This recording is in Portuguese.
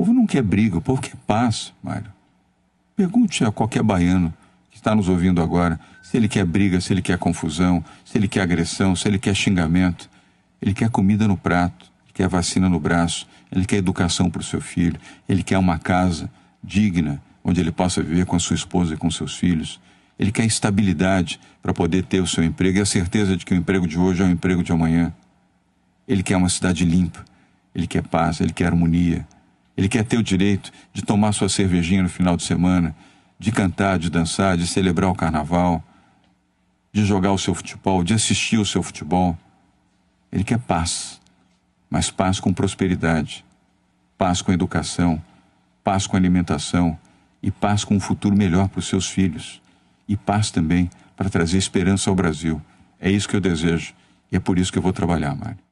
povo não quer briga, o povo quer paz, Mário. Pergunte a qualquer baiano que está nos ouvindo agora se ele quer briga, se ele quer confusão, se ele quer agressão, se ele quer xingamento. Ele quer comida no prato, ele quer vacina no braço, ele quer educação para o seu filho, ele quer uma casa digna onde ele possa viver com a sua esposa e com seus filhos. Ele quer estabilidade para poder ter o seu emprego e a certeza de que o emprego de hoje é o emprego de amanhã. Ele quer uma cidade limpa, ele quer paz, ele quer harmonia, ele quer ter o direito de tomar sua cervejinha no final de semana, de cantar, de dançar, de celebrar o carnaval, de jogar o seu futebol, de assistir o seu futebol. Ele quer paz, mas paz com prosperidade, paz com educação, paz com alimentação e paz com um futuro melhor para os seus filhos e paz também para trazer esperança ao Brasil. É isso que eu desejo e é por isso que eu vou trabalhar, Mário.